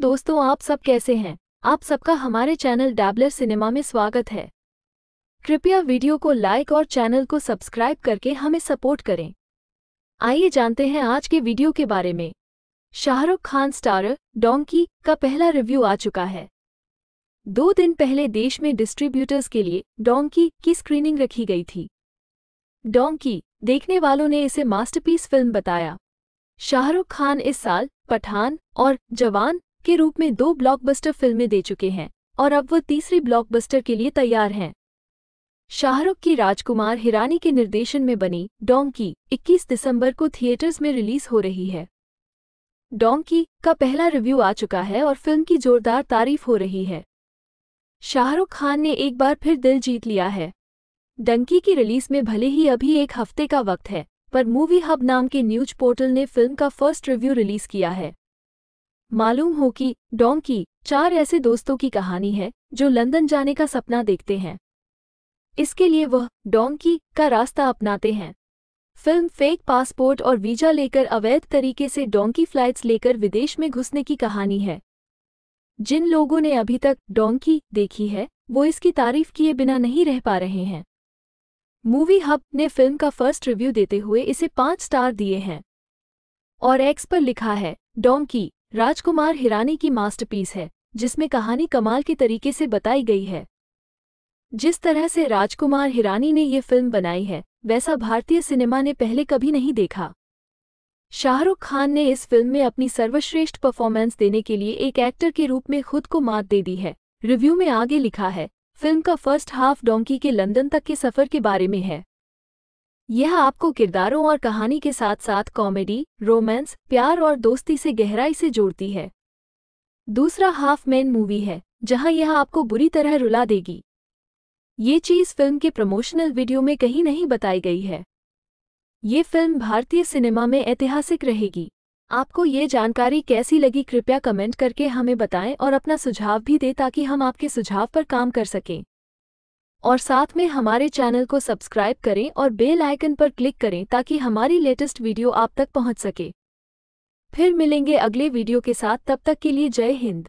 दोस्तों आप सब कैसे हैं आप सबका हमारे चैनल डैबलर सिनेमा में स्वागत है कृपया वीडियो को लाइक और चैनल को सब्सक्राइब करके हमें सपोर्ट करें आइए जानते हैं आज के वीडियो के बारे में शाहरुख खान स्टारर डोंकी का पहला रिव्यू आ चुका है दो दिन पहले देश में डिस्ट्रीब्यूटर्स के लिए डोंकी की स्क्रीनिंग रखी गई थी डोंकी देखने वालों ने इसे मास्टरपीस फिल्म बताया शाहरुख खान इस साल पठान और जवान के रूप में दो ब्लॉकबस्टर फिल्में दे चुके हैं और अब वो तीसरी ब्लॉकबस्टर के लिए तैयार हैं शाहरुख की राजकुमार हिरानी के निर्देशन में बनी डोंकी 21 दिसंबर को थिएटर्स में रिलीज हो रही है डोंकी का पहला रिव्यू आ चुका है और फिल्म की जोरदार तारीफ हो रही है शाहरुख खान ने एक बार फिर दिल जीत लिया है डंकी की रिलीज में भले ही अभी एक हफ्ते का वक्त है पर मूवी हब नाम के न्यूज पोर्टल ने फिल्म का फर्स्ट रिव्यू रिलीज किया है मालूम हो कि डोंग की चार ऐसे दोस्तों की कहानी है जो लंदन जाने का सपना देखते हैं इसके लिए वह डोंकी का रास्ता अपनाते हैं फिल्म फेक पासपोर्ट और वीजा लेकर अवैध तरीके से डोंकी फ्लाइट्स लेकर विदेश में घुसने की कहानी है जिन लोगों ने अभी तक डोंकी देखी है वो इसकी तारीफ किए बिना नहीं रह पा रहे हैं मूवी हब ने फिल्म का फर्स्ट रिव्यू देते हुए इसे पांच स्टार दिए हैं और एक्स पर लिखा है डोंकी राजकुमार हिरानी की मास्टरपीस है जिसमें कहानी कमाल के तरीके से बताई गई है जिस तरह से राजकुमार हिरानी ने ये फिल्म बनाई है वैसा भारतीय सिनेमा ने पहले कभी नहीं देखा शाहरुख खान ने इस फिल्म में अपनी सर्वश्रेष्ठ परफॉर्मेंस देने के लिए एक एक्टर के रूप में खुद को मात दे दी है रिव्यू में आगे लिखा है फिल्म का फर्स्ट हाफ डोंकी के लंदन तक के सफर के बारे में है यह आपको किरदारों और कहानी के साथ साथ कॉमेडी रोमांस प्यार और दोस्ती से गहराई से जोड़ती है दूसरा हाफ मैन मूवी है जहां यह आपको बुरी तरह रुला देगी ये चीज़ फिल्म के प्रमोशनल वीडियो में कहीं नहीं बताई गई है ये फिल्म भारतीय सिनेमा में ऐतिहासिक रहेगी आपको ये जानकारी कैसी लगी कृपया कमेंट करके हमें बताएं और अपना सुझाव भी दें ताकि हम आपके सुझाव पर काम कर सकें और साथ में हमारे चैनल को सब्सक्राइब करें और बेल आइकन पर क्लिक करें ताकि हमारी लेटेस्ट वीडियो आप तक पहुंच सके फिर मिलेंगे अगले वीडियो के साथ तब तक के लिए जय हिंद